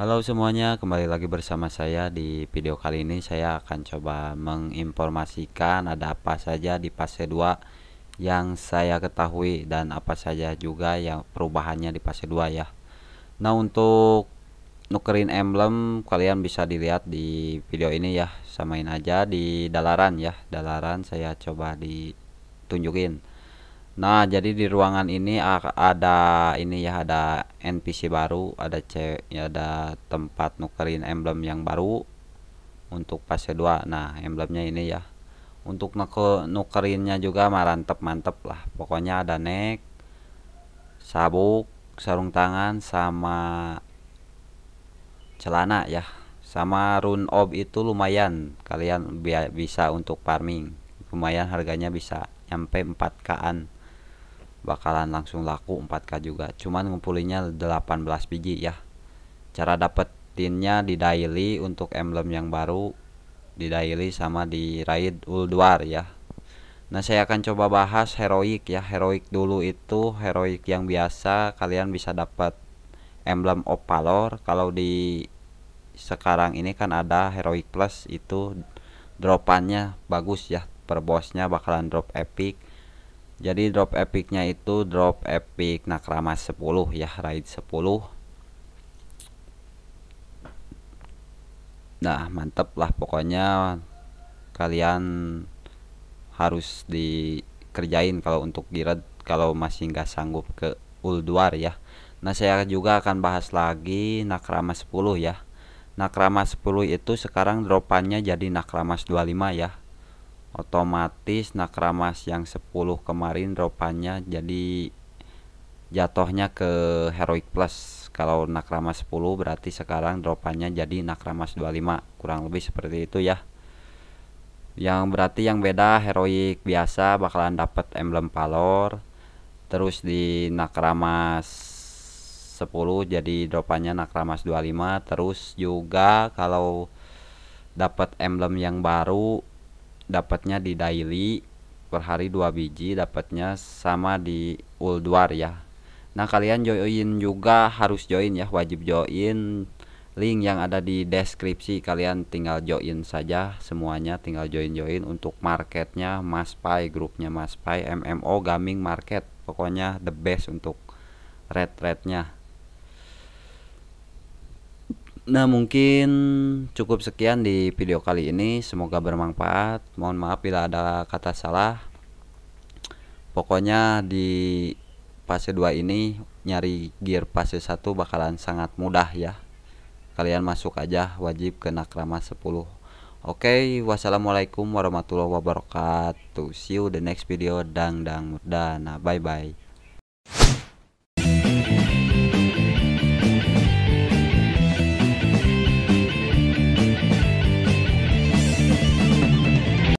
Halo semuanya, kembali lagi bersama saya di video kali ini saya akan coba menginformasikan ada apa saja di fase 2 yang saya ketahui dan apa saja juga yang perubahannya di fase 2 ya. Nah, untuk nukerin emblem kalian bisa dilihat di video ini ya, samain aja di dalaran ya. Dalaran saya coba ditunjukin. Nah, jadi di ruangan ini ada ini ya, ada NPC baru, ada c ya ada tempat nukerin emblem yang baru untuk fase 2. Nah, emblemnya ini ya. Untuk nuker, nukerinnya juga mantep-mantep lah. Pokoknya ada neck, sabuk, sarung tangan sama celana ya. Sama rune orb itu lumayan kalian bisa untuk farming. Lumayan harganya bisa sampai 4 an bakalan langsung laku 4k juga cuman ngumpulinnya 18 biji ya cara dapetinnya di daily untuk emblem yang baru di daily sama di raid ulduar ya Nah saya akan coba bahas heroik ya Heroik dulu itu heroik yang biasa kalian bisa dapat emblem of valor Kalau di sekarang ini kan ada heroik plus itu dropannya bagus ya Per bossnya bakalan drop epic jadi drop epicnya itu drop epic nakramas 10 ya raid 10 nah mantep lah pokoknya kalian harus dikerjain kalau untuk gired kalau masih nggak sanggup ke ulduar ya nah saya juga akan bahas lagi nakrama 10 ya nakrama 10 itu sekarang dropannya jadi nakramas 25 ya otomatis nakramas yang 10 kemarin dropannya jadi jatuhnya ke heroic plus kalau nakramas 10 berarti sekarang dropannya jadi nakramas 25 kurang lebih seperti itu ya yang berarti yang beda heroic biasa bakalan dapat emblem palor terus di nakramas 10 jadi dropannya nakramas 25 terus juga kalau dapat emblem yang baru dapatnya di daily per hari dua biji dapatnya sama di Ulduar ya Nah kalian join juga harus join ya wajib join link yang ada di deskripsi kalian tinggal join saja semuanya tinggal join join untuk marketnya Mas Pai grupnya Mas Pai MMO Gaming Market pokoknya the best untuk red rednya Nah mungkin cukup sekian di video kali ini Semoga bermanfaat Mohon maaf bila ada kata salah Pokoknya di fase 2 ini Nyari gear fase 1 bakalan sangat mudah ya Kalian masuk aja wajib kena krama 10 Oke wassalamualaikum warahmatullahi wabarakatuh See you the next video Dang dang murdana Bye bye